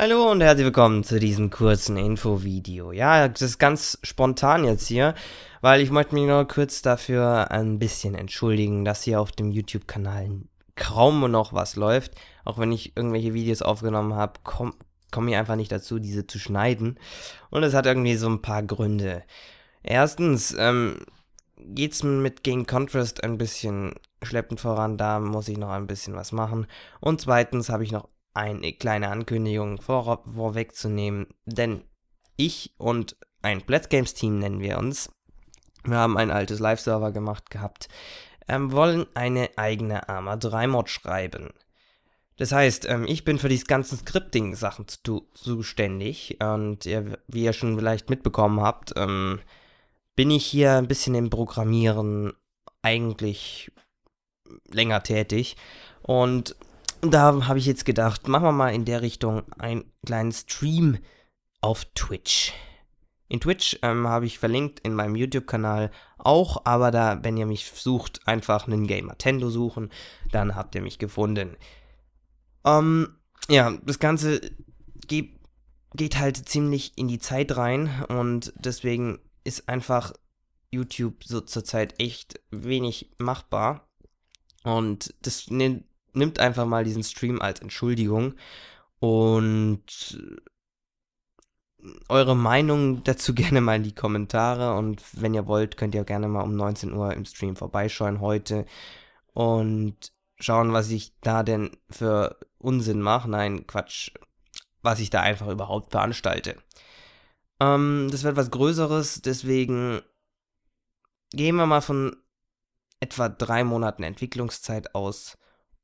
Hallo und herzlich willkommen zu diesem kurzen Infovideo. Ja, das ist ganz spontan jetzt hier, weil ich möchte mich nur kurz dafür ein bisschen entschuldigen, dass hier auf dem YouTube-Kanal kaum noch was läuft. Auch wenn ich irgendwelche Videos aufgenommen habe, komme komm ich einfach nicht dazu, diese zu schneiden. Und es hat irgendwie so ein paar Gründe. Erstens, ähm, geht's mit Game Contrast ein bisschen schleppend voran, da muss ich noch ein bisschen was machen. Und zweitens habe ich noch eine äh, kleine Ankündigung vor, vorwegzunehmen, denn ich und ein Blitz Games Team nennen wir uns. Wir haben ein altes Live-Server gemacht gehabt, ähm, wollen eine eigene Arma 3 Mod schreiben. Das heißt, ähm, ich bin für die ganzen Scripting-Sachen zu, zuständig und ihr, wie ihr schon vielleicht mitbekommen habt, ähm, bin ich hier ein bisschen im Programmieren eigentlich länger tätig und und da habe ich jetzt gedacht, machen wir mal in der Richtung einen kleinen Stream auf Twitch. In Twitch ähm, habe ich verlinkt, in meinem YouTube-Kanal auch, aber da, wenn ihr mich sucht, einfach einen Gamer Tendo suchen, dann habt ihr mich gefunden. Ähm, ja, das Ganze geht, geht halt ziemlich in die Zeit rein und deswegen ist einfach YouTube so zurzeit echt wenig machbar. Und das nimmt ne, nimmt einfach mal diesen Stream als Entschuldigung und äh, eure Meinung dazu gerne mal in die Kommentare und wenn ihr wollt, könnt ihr auch gerne mal um 19 Uhr im Stream vorbeischauen heute und schauen, was ich da denn für Unsinn mache. Nein, Quatsch, was ich da einfach überhaupt veranstalte. Ähm, das wird was Größeres, deswegen gehen wir mal von etwa drei Monaten Entwicklungszeit aus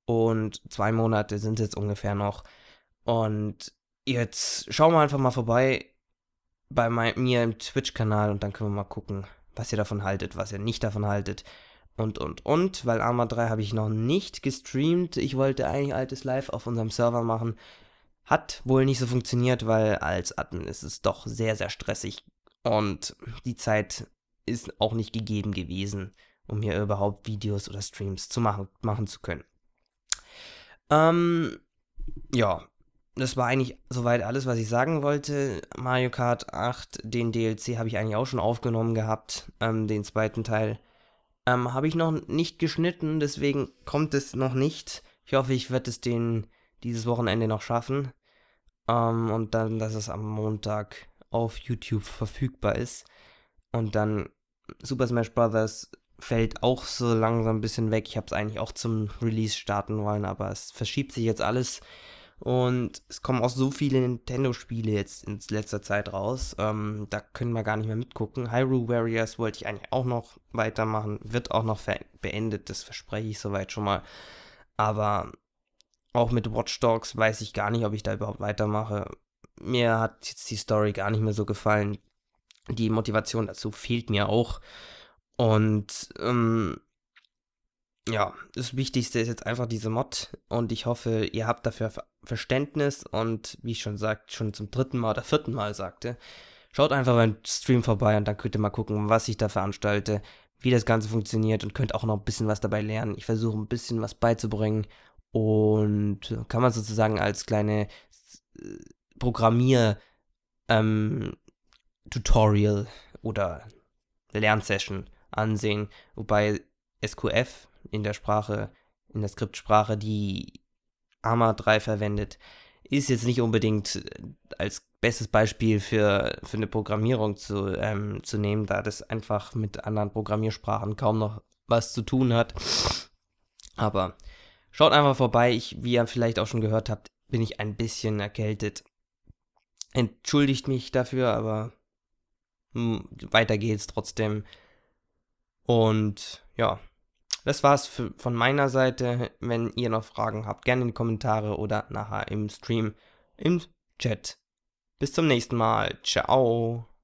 und zwei Monate sind es jetzt ungefähr noch. Und jetzt schauen wir einfach mal vorbei bei mein, mir im Twitch-Kanal und dann können wir mal gucken, was ihr davon haltet, was ihr nicht davon haltet. Und, und, und, weil Arma 3 habe ich noch nicht gestreamt. Ich wollte eigentlich altes Live auf unserem Server machen. Hat wohl nicht so funktioniert, weil als Admin ist es doch sehr, sehr stressig. Und die Zeit ist auch nicht gegeben gewesen, um hier überhaupt Videos oder Streams zu machen, machen zu können. Ähm, ja, das war eigentlich soweit alles, was ich sagen wollte. Mario Kart 8, den DLC habe ich eigentlich auch schon aufgenommen gehabt, ähm, den zweiten Teil. Ähm, habe ich noch nicht geschnitten, deswegen kommt es noch nicht. Ich hoffe, ich werde es den dieses Wochenende noch schaffen. Ähm, und dann, dass es am Montag auf YouTube verfügbar ist. Und dann Super Smash Bros fällt auch so langsam ein bisschen weg. Ich habe es eigentlich auch zum Release starten wollen, aber es verschiebt sich jetzt alles. Und es kommen auch so viele Nintendo-Spiele jetzt in letzter Zeit raus. Ähm, da können wir gar nicht mehr mitgucken. Hyrule Warriors wollte ich eigentlich auch noch weitermachen. Wird auch noch beendet, das verspreche ich soweit schon mal. Aber auch mit Watch Dogs weiß ich gar nicht, ob ich da überhaupt weitermache. Mir hat jetzt die Story gar nicht mehr so gefallen. Die Motivation dazu fehlt mir auch. Und ähm, ja, das Wichtigste ist jetzt einfach diese Mod und ich hoffe, ihr habt dafür Verständnis und wie ich schon sagt, schon zum dritten Mal oder vierten Mal sagte, schaut einfach beim Stream vorbei und dann könnt ihr mal gucken, was ich da veranstalte, wie das Ganze funktioniert und könnt auch noch ein bisschen was dabei lernen. Ich versuche ein bisschen was beizubringen und kann man sozusagen als kleine äh, Programmier ähm, Tutorial oder Lernsession ansehen, wobei SQF in der Sprache, in der Skriptsprache, die AMA 3 verwendet, ist jetzt nicht unbedingt äh, als bestes Beispiel für, für eine Programmierung zu, ähm, zu nehmen, da das einfach mit anderen Programmiersprachen kaum noch was zu tun hat. Aber schaut einfach vorbei. Ich, wie ihr vielleicht auch schon gehört habt, bin ich ein bisschen erkältet. Entschuldigt mich dafür, aber hm, weiter geht's trotzdem. Und ja, das war's für, von meiner Seite. Wenn ihr noch Fragen habt, gerne in die Kommentare oder nachher im Stream im Chat. Bis zum nächsten Mal. Ciao.